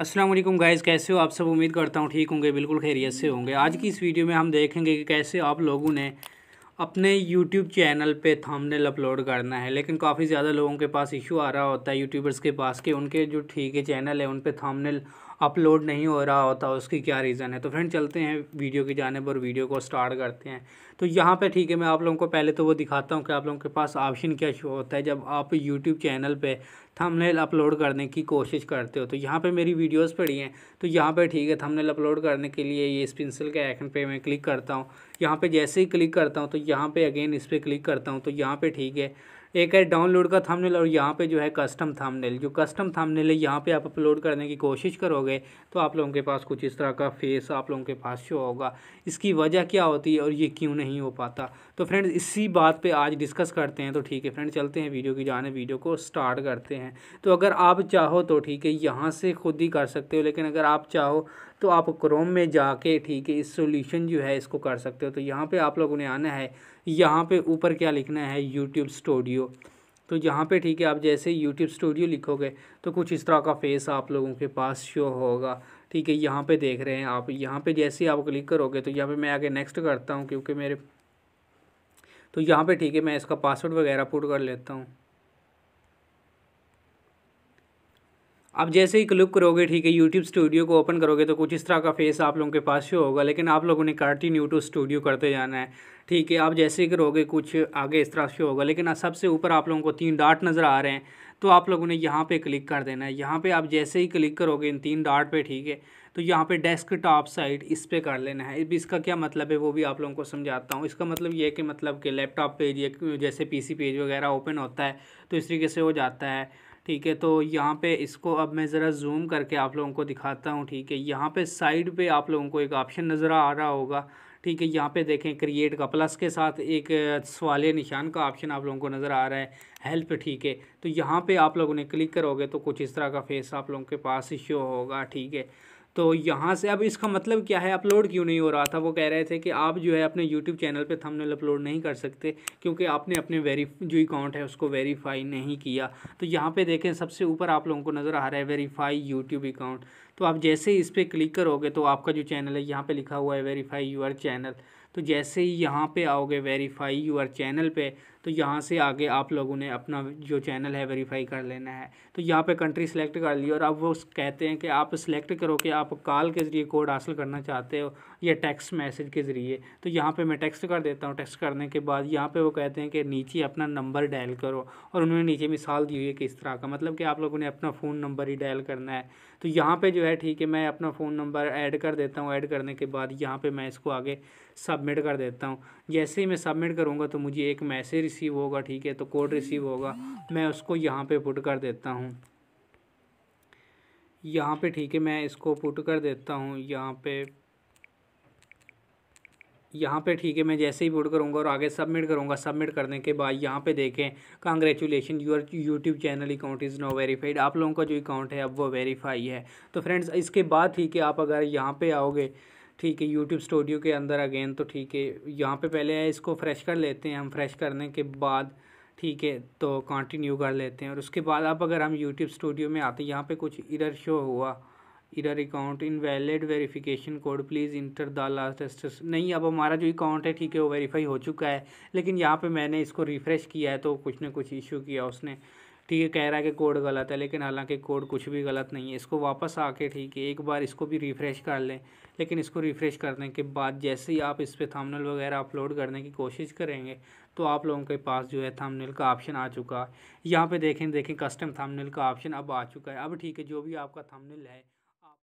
Aslam guys कैसे हो आप सब उम्मीद करता हूँ ठीक होंगे बिल्कुल खैरियत से होंगे आज की इस वीडियो में हम देखेंगे कि कैसे आप लोगों ने अपने YouTube चैनल पे थंबनेल अपलोड करना है लेकिन काफ़ी ज़्यादा लोगों के पास इशू आ रहा होता है यूट्यूबर्स के पास कि उनके जो ठीक है चैनल है उन पर थंबनेल अपलोड नहीं हो रहा होता उसकी क्या रीज़न है तो फ्रेंड चलते हैं वीडियो की जाने और वीडियो को स्टार्ट करते हैं तो यहाँ पे ठीक है मैं आप लोगों को पहले तो वो दिखाता हूँ कि आप लोगों के पास ऑप्शन क्या शो होता है जब आप यूट्यूब चैनल पर थंबनेल अपलोड करने की कोशिश करते हो तो यहाँ पे मेरी वीडियोस पड़ी हैं तो यहाँ पे ठीक है थंबनेल अपलोड करने के लिए ये इस पेंसिल के आइकन पे मैं क्लिक करता हूँ यहाँ पे जैसे ही क्लिक करता हूँ तो यहाँ पे अगेन इस पर क्लिक करता हूँ तो यहाँ पे ठीक है एक है डाउनलोड का थंबनेल और यहाँ पे जो है कस्टम थंबनेल जो कस्टम थंबनेल है यहाँ पे आप अपलोड करने की कोशिश करोगे तो आप लोगों के पास कुछ इस तरह का फेस आप लोगों के पास शो होगा इसकी वजह क्या होती है और ये क्यों नहीं हो पाता तो फ्रेंड्स इसी बात पे आज डिस्कस करते हैं तो ठीक है फ्रेंड्स चलते हैं वीडियो की जाने वीडियो को स्टार्ट करते हैं हैं तो अगर आप चाहो तो ठीक है यहाँ से खुद ही कर सकते हो लेकिन अगर आप चाहो तो आप क्रोम में जाके ठीक है इस सॉल्यूशन जो है इसको कर सकते हो तो यहाँ पे आप लोगों ने आना है यहाँ पे ऊपर क्या लिखना है यूट्यूब स्टूडियो तो यहाँ पे ठीक है आप जैसे यूट्यूब स्टूडियो लिखोगे तो कुछ इस तरह का फेस आप लोगों के पास शो होगा ठीक है यहाँ पे देख रहे हैं आप यहाँ पे जैसे ही आप क्लिक करोगे तो यहाँ पे मैं आगे नेक्स्ट करता हूँ क्योंकि मेरे तो यहाँ पे ठीक है मैं इसका पासवर्ड वगैरह पुट कर लेता हूँ आप जैसे ही क्लिक करोगे ठीक है यूट्यूब स्टूडियो को ओपन करोगे तो कुछ इस तरह का फेस आप लोगों के पास शो होगा लेकिन आप लोगों ने कार्टिन टू स्टूडियो करते जाना है ठीक है आप जैसे ही करोगे कुछ आगे इस तरह शो होगा लेकिन सबसे ऊपर आप लोगों को तीन डाट नज़र आ रहे हैं तो आप लोगों ने यहाँ पे क्लिक कर देना है यहाँ पे आप जैसे ही क्लिक करोगे इन तीन डाट पर ठीक है तो यहाँ पे डेस्क टॉप साइड इस पर कर लेना है इसका क्या मतलब है वो भी आप लोगों को समझाता हूँ इसका मतलब ये है कि मतलब कि लैपटॉप पेज या जैसे पीसी पेज वगैरह ओपन होता है तो इस तरीके से हो जाता है ठीक है तो यहाँ पे इसको अब मैं ज़रा जूम करके आप लोगों को दिखाता हूँ ठीक है यहाँ पे साइड पे आप लोगों को एक ऑप्शन नज़र आ रहा होगा ठीक है यहाँ पे देखें क्रिएट का प्लस के साथ एक सवाल निशान का ऑप्शन आप लोगों को नज़र आ रहा है हेल्प ठीक है तो यहाँ पे आप लोगों ने क्लिक करोगे तो कुछ इस तरह का फेस आप लोगों के पास इश्यू शो होगा ठीक है तो यहाँ से अब इसका मतलब क्या है अपलोड क्यों नहीं हो रहा था वो कह रहे थे कि आप जो है अपने यूट्यूब चैनल पे थंबनेल अपलोड नहीं कर सकते क्योंकि आपने अपने वेरी जो अकाउंट है उसको वेरीफाई नहीं किया तो यहाँ पे देखें सबसे ऊपर आप लोगों को नज़र आ रहा है वेरीफाई यूट्यूब अकाउंट तो आप जैसे ही इस पर क्लिक करोगे तो आपका जो चैनल है यहाँ पर लिखा हुआ है वेरीफाई यूर चैनल तो जैसे ही यहाँ पे आओगे वेरीफाई यूर चैनल पे तो यहाँ से आगे आप लोगों ने अपना जो चैनल है वेरीफाई कर लेना है तो यहाँ पे कंट्री सेलेक्ट कर ली और अब वो कहते हैं कि आप सिलेक्ट करो कि आप कॉल के ज़रिए कोड हासिल करना चाहते हो या टेक्स्ट मैसेज के ज़रिए तो यहाँ पे मैं टेक्स्ट कर देता हूँ टेक्स्ट करने के बाद यहाँ पे वो कहते हैं कि नीचे अपना नंबर डायल करो और उन्होंने नीचे मिसाल दी हुई है किस तरह का मतलब कि आप लोगों ने अपना फ़ोन नंबर ही डायल करना है तो यहाँ पर जो है ठीक है मैं अपना फ़ोन नंबर ऐड कर देता हूँ ऐड करने के बाद यहाँ पर मैं इसको आगे सबमिट सबमिट कर देता हूँ जैसे ही मैं सबमिट करूँगा तो मुझे एक मैसेज रिसीव होगा ठीक है तो कोड रिसीव होगा मैं उसको यहाँ पे पुट कर देता हूँ यहाँ पे ठीक है मैं इसको पुट कर देता हूँ यहाँ पे यहाँ पे ठीक है मैं जैसे ही पुट करूँगा और आगे सबमिट करूँगा सबमिट करने के बाद यहाँ पे देखें congratulation your YouTube channel account is no verified आप लोगों का जो अकाउंट है अब वो वेरीफाई है तो फ्रेंड्स इसके बाद ठीक है आप अगर यहाँ पे आओगे ठीक है यूट्यूब स्टूडियो के अंदर अगेन तो ठीक है यहाँ पे पहले इसको फ्रेश कर लेते हैं हम फ्रेश करने के बाद ठीक है तो कंटिन्यू कर लेते हैं और उसके बाद अब अगर हम यूट्यूब स्टूडियो में आते हैं यहाँ पे कुछ इरर शो हुआ error account invalid verification code please enter the last steps नहीं अब हमारा जो अकाउंट है ठीक है वो वेरीफाई हो चुका है लेकिन यहाँ पर मैंने इसको रिफ़्रेश किया है तो कुछ ना कुछ इशू किया उसने ठीक है कह रहा है कि कोड गलत है लेकिन हालांकि कोड कुछ भी गलत नहीं है इसको वापस आके ठीक है एक बार इसको भी रिफ़्रेश कर लें लेकिन इसको रिफ़्रेश करने के बाद जैसे ही आप इस पर थामनल वगैरह अपलोड करने की कोशिश करेंगे तो आप लोगों के पास जो है थामनल का ऑप्शन आ चुका है यहाँ पर देखें देखें कस्टम थामनल का ऑप्शन अब आ चुका है अब ठीक है जो भी आपका थामनल है